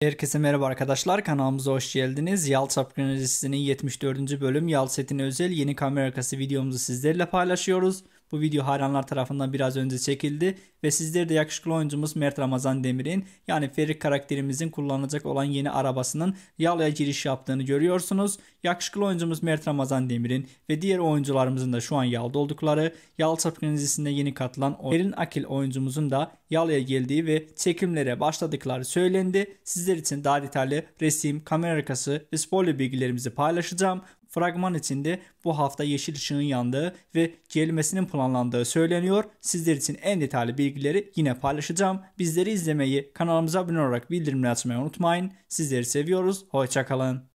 Herkese merhaba arkadaşlar kanalımıza hoş geldiniz. Yalç Apkrenojisi'nin 74. bölüm Yalçet'in özel yeni kamera arkası videomuzu sizlerle paylaşıyoruz. Bu video hayranlar tarafından biraz önce çekildi ve sizleri de yakışıklı oyuncumuz Mert Ramazan Demir'in yani Ferik karakterimizin kullanılacak olan yeni arabasının Yalı'ya giriş yaptığını görüyorsunuz. Yakışıklı oyuncumuz Mert Ramazan Demir'in ve diğer oyuncularımızın da şu an Yalda oldukları Yal Çapkın dizisinde yeni katılan Erin Akil oyuncumuzun da Yalı'ya geldiği ve çekimlere başladıkları söylendi. Sizler için daha detaylı resim, kamera arkası ve spoiler bilgilerimizi paylaşacağım. Fragman içinde bu hafta yeşil ışığın yandığı ve gelmesinin planlandığı söyleniyor. Sizler için en detaylı bilgileri yine paylaşacağım. Bizleri izlemeyi, kanalımıza abone olarak bildirimleri açmayı unutmayın. Sizleri seviyoruz. Hoşçakalın.